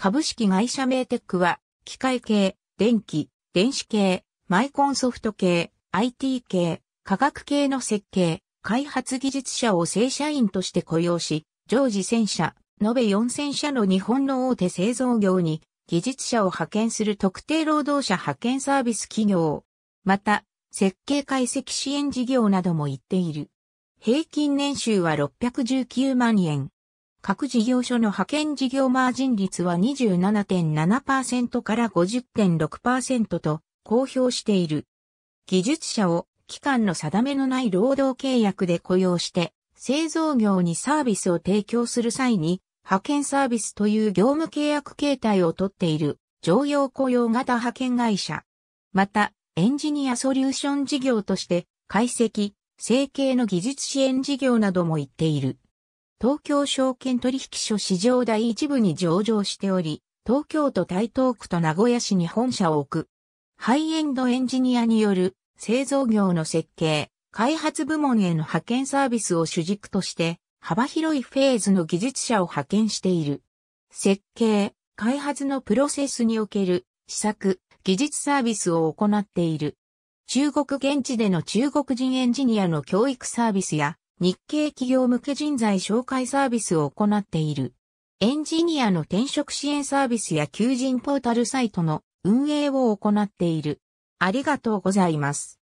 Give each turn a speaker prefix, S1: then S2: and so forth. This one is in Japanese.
S1: 株式会社メーテックは、機械系、電気、電子系、マイコンソフト系、IT 系、科学系の設計、開発技術者を正社員として雇用し、常時1000社、延べ4000社の日本の大手製造業に、技術者を派遣する特定労働者派遣サービス企業。また、設計解析支援事業なども行っている。平均年収は619万円。各事業所の派遣事業マージン率は27.7%から50.6%と公表している。技術者を期間の定めのない労働契約で雇用して、製造業にサービスを提供する際に、派遣サービスという業務契約形態をとっている、常用雇用型派遣会社。また、エンジニアソリューション事業として、解析、整形の技術支援事業なども行っている。東京証券取引所市場第一部に上場しており、東京都台東区と名古屋市に本社を置く。ハイエンドエンジニアによる製造業の設計、開発部門への派遣サービスを主軸として、幅広いフェーズの技術者を派遣している。設計、開発のプロセスにおける施策、技術サービスを行っている。中国現地での中国人エンジニアの教育サービスや日系企業向け人材紹介サービスを行っている。エンジニアの転職支援サービスや求人ポータルサイトの運営を行っている。ありがとうございます。